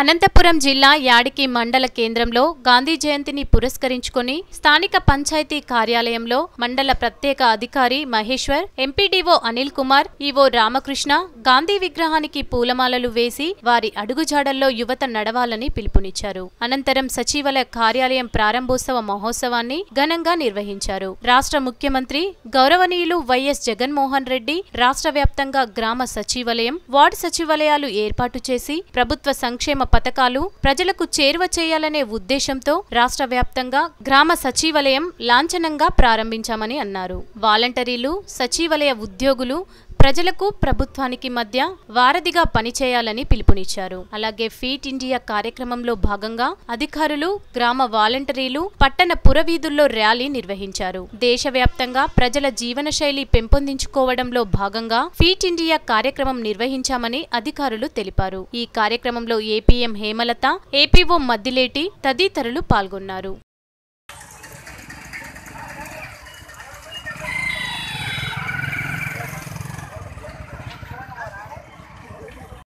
అనంతపురం జిల్లా యాడికి మండల కేంద్రంలో గాంధీ జయంతిని పురస్కరించుకుని స్థానిక పంచాయతీ కార్యాలయంలో మండల ప్రత్యేక అధికారి మహేశ్వర్ ఎంపీడీఓ అనిల్ కుమార్ ఈవో రామకృష్ణ గాంధీ విగ్రహానికి పూలమాలలు వేసి వారి అడుగుజాడల్లో యువత నడవాలని పిలుపునిచ్చారు అనంతరం సచివాలయ కార్యాలయం ప్రారంభోత్సవ మహోత్సవాన్ని ఘనంగా నిర్వహించారు రాష్ట్ర ముఖ్యమంత్రి గౌరవనీయులు వైఎస్ జగన్మోహన్ రెడ్డి రాష్ట్ర వ్యాప్తంగా గ్రామ సచివాలయం వార్డు సచివాలయాలు ఏర్పాటు చేసి ప్రభుత్వ సంక్షేమ పథకాలు ప్రజలకు చేరువ చేయాలనే ఉద్దేశంతో రాష్ట్ర వ్యాప్తంగా గ్రామ సచివాలయం లాంఛనంగా ప్రారంభించామని అన్నారు వాలంటరీలు సచివాలయ ఉద్యోగులు ప్రజలకు ప్రభుత్వానికి మధ్య వారధిగా పనిచేయాలని పిలుపునిచ్చారు అలాగే ఫీట్ ఇండియా కార్యక్రమంలో భాగంగా అధికారులు గ్రామ వాలంటీర్లు పట్టణ పురవీధుల్లో ర్యాలీ నిర్వహించారు దేశవ్యాప్తంగా ప్రజల జీవన శైలి పెంపొందించుకోవడంలో భాగంగా ఫీట్ ఇండియా కార్యక్రమం నిర్వహించామని అధికారులు తెలిపారు ఈ కార్యక్రమంలో ఏపీఎం హేమలత ఏపీఓ మద్దిలేటి తదితరులు పాల్గొన్నారు